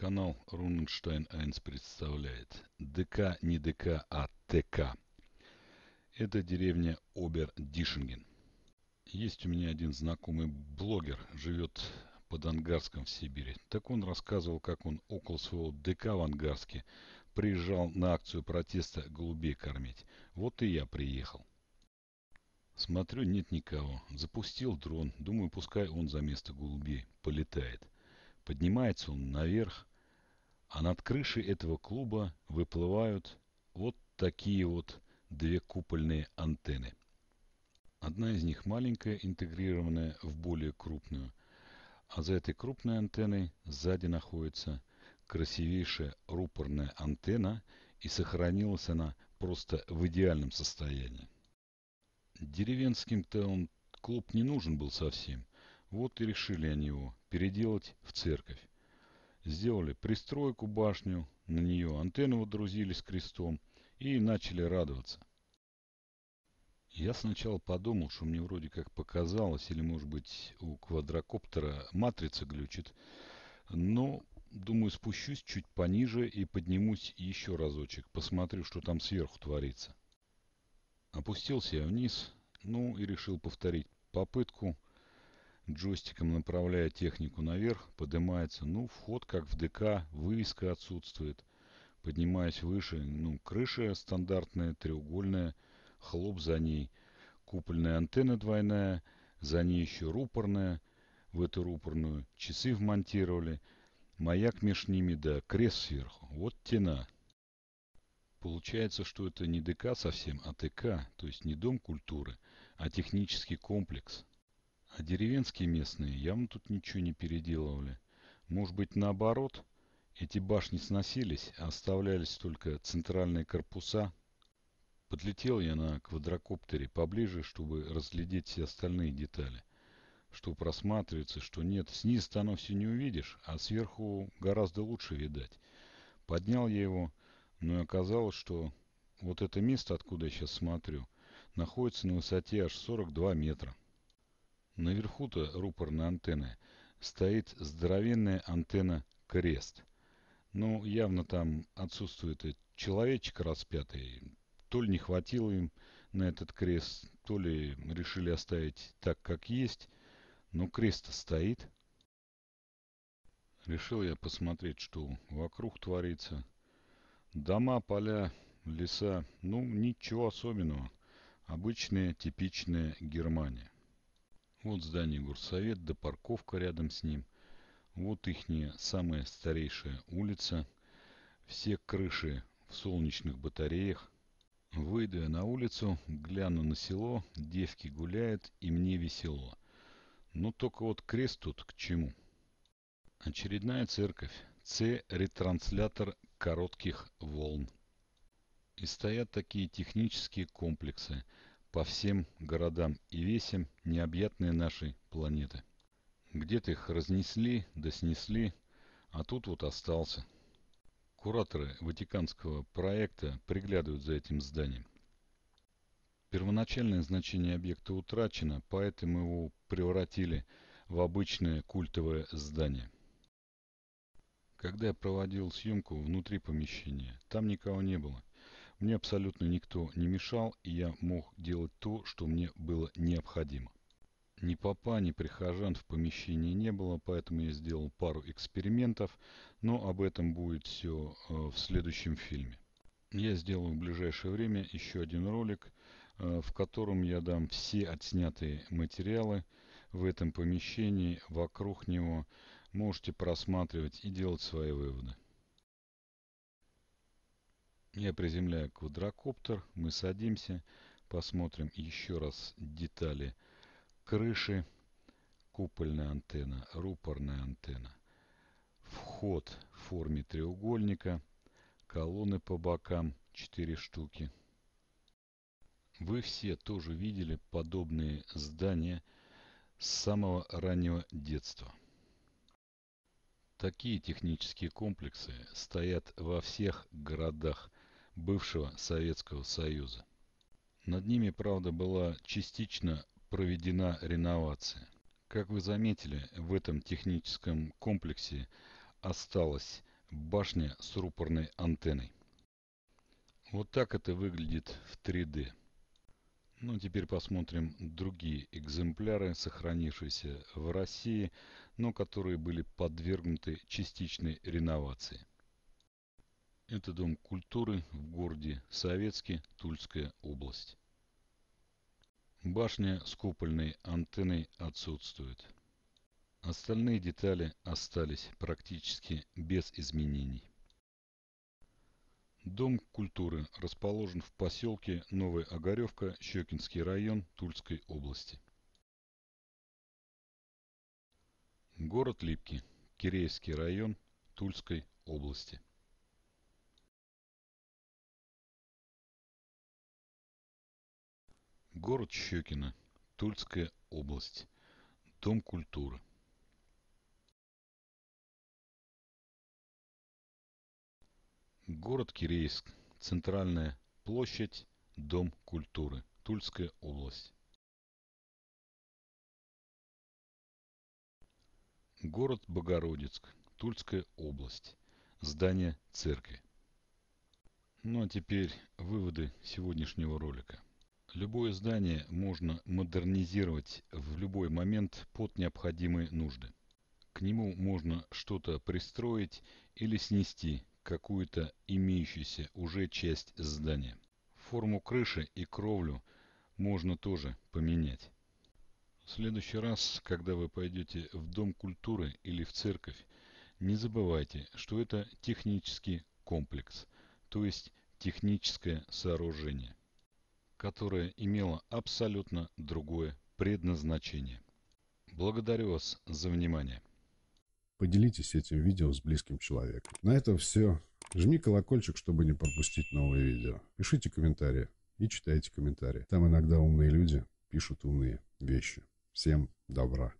Канал Руненштайн 1 представляет ДК не ДК, а ТК. Это деревня Обер-Дишинген. Есть у меня один знакомый блогер, живет под Ангарском в Сибири. Так он рассказывал, как он около своего ДК в Ангарске приезжал на акцию протеста голубей кормить. Вот и я приехал. Смотрю, нет никого. Запустил дрон. Думаю, пускай он за место голубей полетает. Поднимается он наверх, а над крышей этого клуба выплывают вот такие вот две купольные антенны. Одна из них маленькая, интегрированная в более крупную, а за этой крупной антенной сзади находится красивейшая рупорная антенна, и сохранилась она просто в идеальном состоянии. Деревенским-то он клуб не нужен был совсем – вот и решили они его переделать в церковь. Сделали пристройку, башню, на нее антенну водрузили с крестом и начали радоваться. Я сначала подумал, что мне вроде как показалось, или может быть у квадрокоптера матрица глючит, но думаю спущусь чуть пониже и поднимусь еще разочек, посмотрю, что там сверху творится. Опустился я вниз, ну и решил повторить попытку, Джойстиком направляя технику наверх, поднимается, ну, вход как в ДК, вывеска отсутствует. Поднимаясь выше, ну, крыша стандартная, треугольная, хлоп за ней. Купольная антенна двойная, за ней еще рупорная. В эту рупорную часы вмонтировали. Маяк меж ними, да, крест сверху. Вот тена. Получается, что это не ДК совсем, а ТК, то есть не Дом культуры, а технический комплекс. А деревенские местные явно тут ничего не переделывали. Может быть наоборот, эти башни сносились, а оставлялись только центральные корпуса. Подлетел я на квадрокоптере поближе, чтобы разглядеть все остальные детали. Что просматривается, что нет. Снизу-то оно все не увидишь, а сверху гораздо лучше видать. Поднял я его, но оказалось, что вот это место, откуда я сейчас смотрю, находится на высоте аж 42 метра. Наверху-то рупорной антенны стоит здоровенная антенна «Крест». Ну, явно там отсутствует человечек распятый. То ли не хватило им на этот крест, то ли решили оставить так, как есть. Но крест стоит. Решил я посмотреть, что вокруг творится. Дома, поля, леса. Ну, ничего особенного. Обычная, типичная Германия. Вот здание горсовет, да парковка рядом с ним. Вот ихняя самая старейшая улица. Все крыши в солнечных батареях. Выйду я на улицу, гляну на село, девки гуляют и мне весело. Но ну, только вот крест тут к чему? Очередная церковь. С-ретранслятор коротких волн. И стоят такие технические комплексы – по всем городам и весям необъятной нашей планеты. Где-то их разнесли, да снесли, а тут вот остался. Кураторы Ватиканского проекта приглядывают за этим зданием. Первоначальное значение объекта утрачено, поэтому его превратили в обычное культовое здание. Когда я проводил съемку внутри помещения, там никого не было. Мне абсолютно никто не мешал, и я мог делать то, что мне было необходимо. Ни попа, ни прихожан в помещении не было, поэтому я сделал пару экспериментов, но об этом будет все э, в следующем фильме. Я сделаю в ближайшее время еще один ролик, э, в котором я дам все отснятые материалы в этом помещении, вокруг него. Можете просматривать и делать свои выводы. Я приземляю квадрокоптер, мы садимся, посмотрим еще раз детали крыши, купольная антенна, рупорная антенна, вход в форме треугольника, колонны по бокам 4 штуки. Вы все тоже видели подобные здания с самого раннего детства. Такие технические комплексы стоят во всех городах бывшего Советского Союза. Над ними, правда, была частично проведена реновация. Как вы заметили, в этом техническом комплексе осталась башня с рупорной антенной. Вот так это выглядит в 3D. Ну, теперь посмотрим другие экземпляры, сохранившиеся в России, но которые были подвергнуты частичной реновации. Это Дом культуры в городе Советске, Тульская область. Башня с купольной антенной отсутствует. Остальные детали остались практически без изменений. Дом культуры расположен в поселке Новая Огаревка, Щекинский район Тульской области. Город Липки, Киреевский район Тульской области. Город Щекино, Тульская область, Дом культуры. Город Кирейск, Центральная площадь, Дом культуры, Тульская область. Город Богородицк, Тульская область, здание церкви. Ну а теперь выводы сегодняшнего ролика. Любое здание можно модернизировать в любой момент под необходимые нужды. К нему можно что-то пристроить или снести, какую-то имеющуюся уже часть здания. Форму крыши и кровлю можно тоже поменять. В следующий раз, когда вы пойдете в Дом культуры или в церковь, не забывайте, что это технический комплекс, то есть техническое сооружение которая имела абсолютно другое предназначение. Благодарю вас за внимание. Поделитесь этим видео с близким человеком. На этом все. Жми колокольчик, чтобы не пропустить новые видео. Пишите комментарии и читайте комментарии. Там иногда умные люди пишут умные вещи. Всем добра.